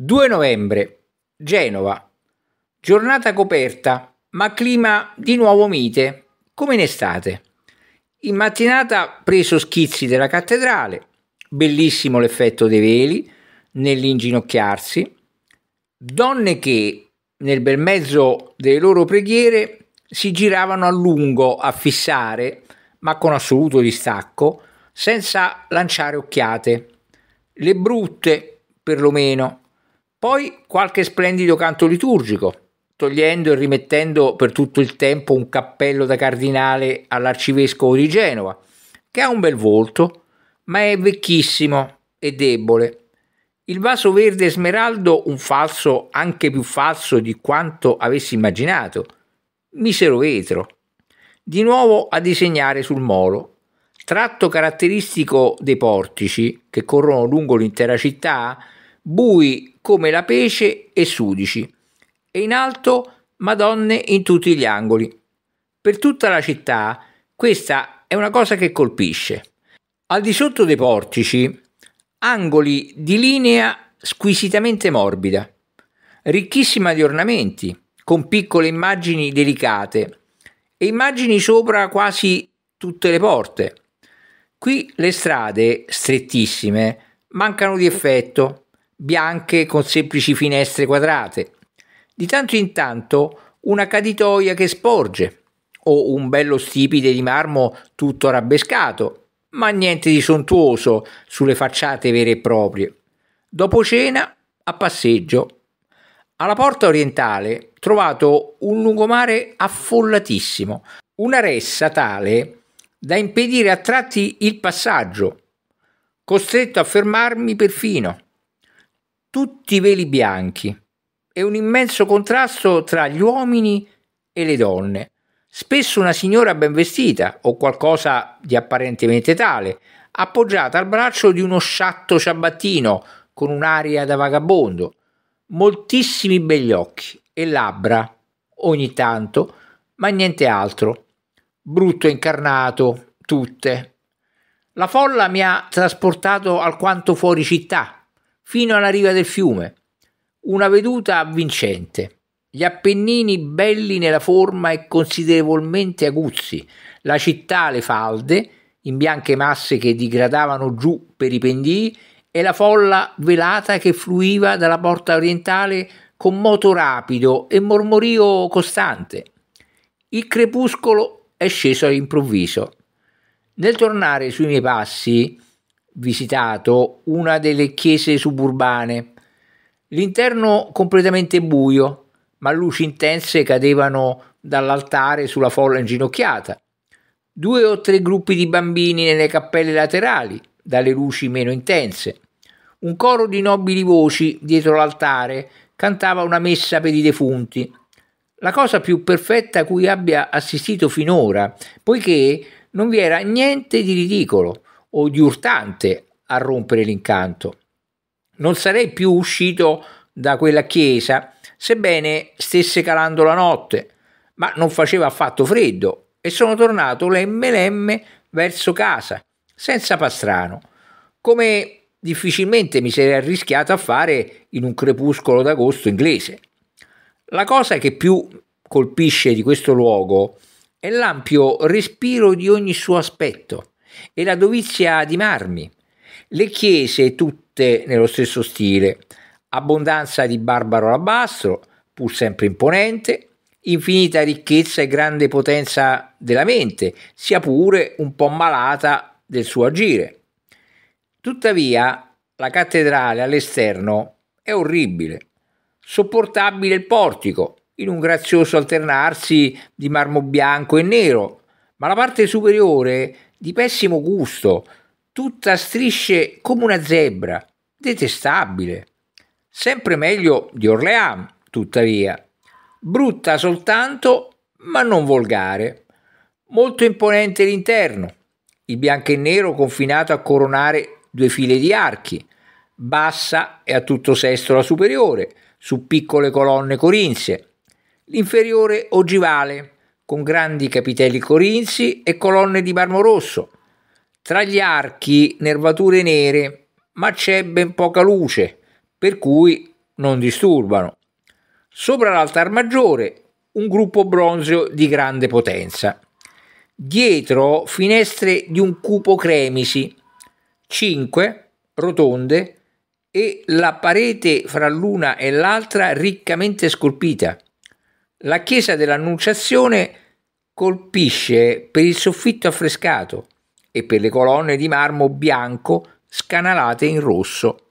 2 novembre, Genova. Giornata coperta, ma clima di nuovo mite, come in estate. In mattinata preso schizzi della cattedrale, bellissimo l'effetto dei veli nell'inginocchiarsi. Donne che, nel bel mezzo delle loro preghiere, si giravano a lungo a fissare, ma con assoluto distacco, senza lanciare occhiate. Le brutte, perlomeno poi qualche splendido canto liturgico, togliendo e rimettendo per tutto il tempo un cappello da cardinale all'arcivescovo di Genova, che ha un bel volto, ma è vecchissimo e debole. Il vaso verde smeraldo, un falso anche più falso di quanto avessi immaginato, misero vetro. Di nuovo a disegnare sul molo. Tratto caratteristico dei portici che corrono lungo l'intera città bui come la pece e sudici, e in alto Madonne in tutti gli angoli. Per tutta la città questa è una cosa che colpisce. Al di sotto dei portici, angoli di linea squisitamente morbida, ricchissima di ornamenti, con piccole immagini delicate e immagini sopra quasi tutte le porte. Qui le strade, strettissime, mancano di effetto bianche con semplici finestre quadrate. Di tanto in tanto una caditoia che sporge, o un bello stipite di marmo tutto arabescato, ma niente di sontuoso sulle facciate vere e proprie. Dopo cena, a passeggio. Alla porta orientale trovato un lungomare affollatissimo, una ressa tale da impedire a tratti il passaggio, costretto a fermarmi perfino tutti veli bianchi e un immenso contrasto tra gli uomini e le donne, spesso una signora ben vestita o qualcosa di apparentemente tale, appoggiata al braccio di uno sciatto ciabattino con un'aria da vagabondo, moltissimi begli occhi e labbra, ogni tanto, ma niente altro. Brutto incarnato, tutte. La folla mi ha trasportato alquanto fuori città fino alla riva del fiume. Una veduta avvincente. Gli Appennini belli nella forma e considerevolmente aguzzi, la città alle falde, in bianche masse che digradavano giù per i pendii, e la folla velata che fluiva dalla porta orientale con moto rapido e mormorio costante. Il crepuscolo è sceso all'improvviso. Nel tornare sui miei passi, visitato una delle chiese suburbane. L'interno completamente buio, ma luci intense cadevano dall'altare sulla folla inginocchiata. Due o tre gruppi di bambini nelle cappelle laterali, dalle luci meno intense. Un coro di nobili voci dietro l'altare cantava una messa per i defunti. La cosa più perfetta a cui abbia assistito finora, poiché non vi era niente di ridicolo o di urtante a rompere l'incanto. Non sarei più uscito da quella chiesa, sebbene stesse calando la notte, ma non faceva affatto freddo e sono tornato lemme lemme verso casa, senza pastrano, come difficilmente mi sarei arrischiato a fare in un crepuscolo d'agosto inglese. La cosa che più colpisce di questo luogo è l'ampio respiro di ogni suo aspetto, e la dovizia di marmi. Le chiese tutte nello stesso stile, abbondanza di barbaro alabastro, pur sempre imponente, infinita ricchezza e grande potenza della mente, sia pure un po' malata del suo agire. Tuttavia, la cattedrale all'esterno è orribile, sopportabile il portico, in un grazioso alternarsi di marmo bianco e nero, ma la parte superiore di pessimo gusto, tutta a strisce come una zebra, detestabile. Sempre meglio di Orléans, tuttavia. Brutta soltanto, ma non volgare. Molto imponente l'interno, il bianco e nero confinato a coronare due file di archi, bassa e a tutto sesto la superiore, su piccole colonne corinzie, l'inferiore ogivale con grandi capitelli corinzi e colonne di marmo rosso. Tra gli archi nervature nere, ma c'è ben poca luce, per cui non disturbano. Sopra l'altar maggiore un gruppo bronzeo di grande potenza. Dietro finestre di un cupo cremisi, cinque rotonde e la parete fra l'una e l'altra riccamente scolpita. La chiesa dell'Annunciazione colpisce per il soffitto affrescato e per le colonne di marmo bianco scanalate in rosso.